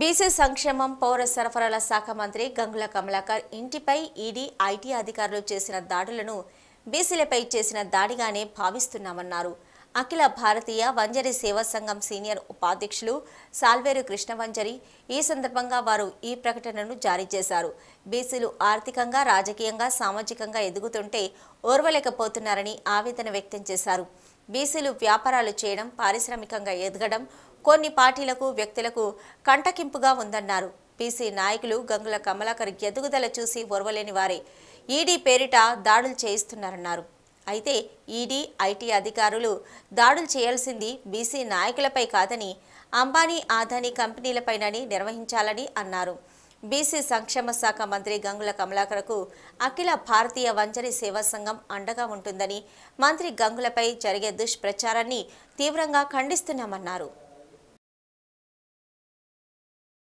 BC సంక్షేమం పౌర సరఫరాల శాఖ మంత్రి గంగుల కమలాకర్ ఇంటిపై ఈడీ ఐటీ అధికారులు చేసిన దాడులను బీసీలపై చేసిన దాడిగానే భావిస్తున్నామన్నారు అఖిల భారతీయ వంజరి సేవా సంఘం సీనియర్ ఉపాధ్యక్షులు సాల్వేరు కృష్ణవంజరి ఈ సందర్భంగా వారు ఈ ప్రకటనను జారీ చేశారు బీసీలు ఆర్థికంగా రాజకీయంగా సామాజికంగా ఎదుగుతుంటే ఓర్వలేకపోతున్నారని ఆవేదన వ్యక్తం చేశారు బీసీలు వ్యాపారాలు చేయడం పారిశ్రామికంగా ఎదగడం కొన్ని పార్టీలకు వ్యక్తులకు కంటకింపుగా ఉందన్నారు పీసీ నాయకులు గంగుల కమలాకర్ ఎదుగుదల చూసి ఒరవలేని వారే ఈడీ పేరిట దాడులు చేయిస్తున్నారన్నారు అయితే ఈడీ ఐటీ అధికారులు దాడులు చేయాల్సింది బీసీ నాయకులపై కాదని అంబానీ ఆదానీ కంపెనీలపైనని నిర్వహించాలని అన్నారు బీసీ సంక్షేమ శాఖ మంత్రి గంగుల కమలాకర్కు అఖిల భారతీయ వంజరి సేవా సంఘం అండగా ఉంటుందని మంత్రి గంగులపై జరిగే దుష్ప్రచారాన్ని తీవ్రంగా ఖండిస్తున్నామన్నారు